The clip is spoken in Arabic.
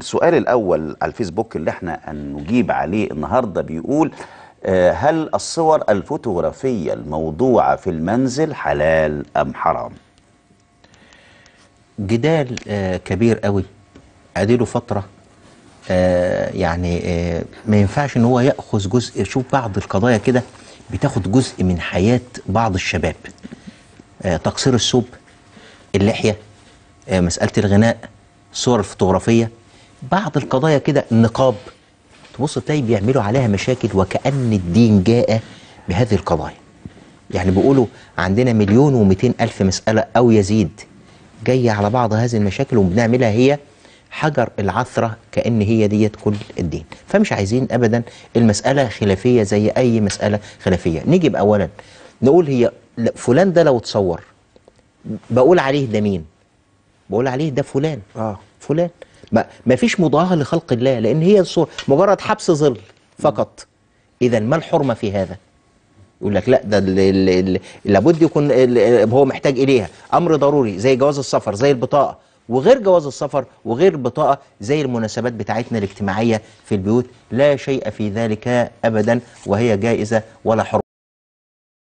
السؤال الأول على الفيسبوك اللي احنا هنجيب عليه النهاردة بيقول آه، هل الصور الفوتوغرافية الموضوعة في المنزل حلال أم حرام؟ جدال آه، كبير قوي اديله فتره آه، يعني ما ينفعش ان هو ياخذ جزء شوف بعض القضايا كده بتاخد جزء من حياه بعض الشباب تقصير الثوب اللحيه مساله الغناء الصور الفوتوغرافيه بعض القضايا كده النقاب تبص تلاقي بيعملوا عليها مشاكل وكأن الدين جاء بهذه القضايا يعني بيقولوا عندنا مليون و ألف مسألة أو يزيد جاية على بعض هذه المشاكل وبنعملها هي حجر العثرة كأن هي ديت كل الدين فمش عايزين أبدا المسألة خلافية زي أي مسألة خلافية نجي أولا نقول هي فلان ده لو اتصور بقول عليه ده مين بقول عليه ده فلان آه. فلان ما, ما فيش مضاهه لخلق الله لان هي الصورة مجرد حبس ظل فقط اذا ما الحرمه في هذا يقول لك لا ده لابد يكون هو محتاج اليها امر ضروري زي جواز السفر زي البطاقه وغير جواز السفر وغير البطاقه زي المناسبات بتاعتنا الاجتماعيه في البيوت لا شيء في ذلك ابدا وهي جائزه ولا حرمه